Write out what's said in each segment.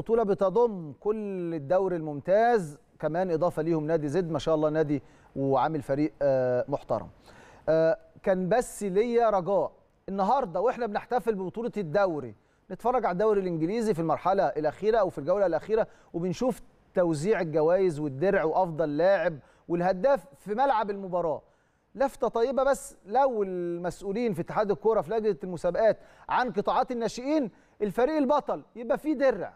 البطوله بتضم كل الدوري الممتاز كمان اضافه ليهم نادي زد ما شاء الله نادي وعامل فريق آه، محترم آه، كان بس ليا رجاء النهارده واحنا بنحتفل ببطوله الدوري نتفرج على الدوري الانجليزي في المرحله الاخيره او في الجوله الاخيره وبنشوف توزيع الجوائز والدرع وافضل لاعب والهداف في ملعب المباراه لفته طيبه بس لو المسؤولين في اتحاد الكوره في لجنه المسابقات عن قطاعات الناشئين الفريق البطل يبقى فيه درع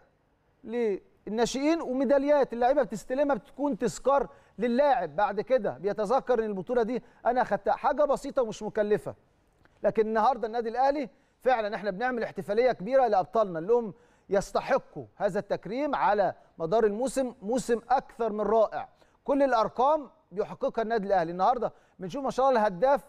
للناشئين وميداليات اللعيبه بتستلمها بتكون تذكار للاعب بعد كده بيتذكر ان البطوله دي انا اخدتها حاجه بسيطه ومش مكلفه لكن النهارده النادي الاهلي فعلا احنا بنعمل احتفاليه كبيره لابطالنا اللي هم يستحقوا هذا التكريم على مدار الموسم موسم اكثر من رائع كل الارقام بيحققها النادي الاهلي النهارده بنشوف ما شاء الله الهداف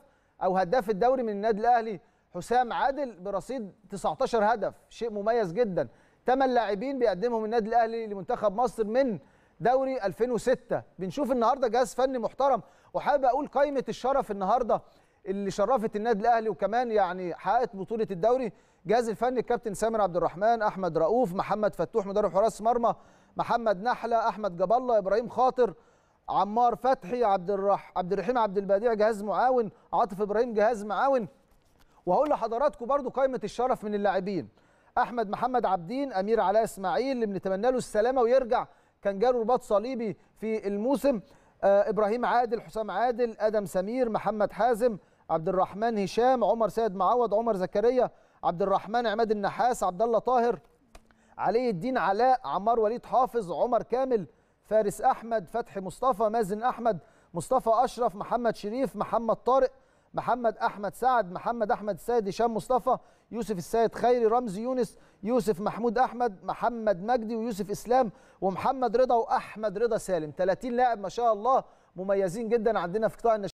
او هداف الدوري من النادي الاهلي حسام عادل برصيد 19 هدف شيء مميز جدا ثمان لاعبين بيقدمهم النادي الاهلي لمنتخب مصر من دوري 2006 بنشوف النهارده جهاز فني محترم وحابب اقول قائمه الشرف النهارده اللي شرفت النادي الاهلي وكمان يعني حققت بطوله الدوري جهاز الفني الكابتن سامر عبد الرحمن احمد رؤوف محمد فتوح مدرب حراس مرمى محمد نحله احمد جاب الله ابراهيم خاطر عمار فتحي عبد الرح عبد الرحيم عبد البديع جهاز معاون عاطف ابراهيم جهاز معاون وهقول لحضراتكم برضو قائمه الشرف من اللاعبين احمد محمد عابدين امير علاء اسماعيل اللي بنتمنى له السلامه ويرجع كان جاله رباط صليبي في الموسم آه ابراهيم عادل حسام عادل ادم سمير محمد حازم عبد الرحمن هشام عمر سيد معوض عمر زكريا عبد الرحمن عماد النحاس عبد الله طاهر علي الدين علاء عمار وليد حافظ عمر كامل فارس احمد فتحي مصطفى مازن احمد مصطفى اشرف محمد شريف محمد طارق محمد احمد سعد محمد احمد السيد هشام مصطفى يوسف السيد خيري رمزي يونس يوسف محمود احمد محمد مجدي ويوسف اسلام ومحمد رضا واحمد رضا سالم 30 لاعب ما شاء الله مميزين جدا عندنا في قطاع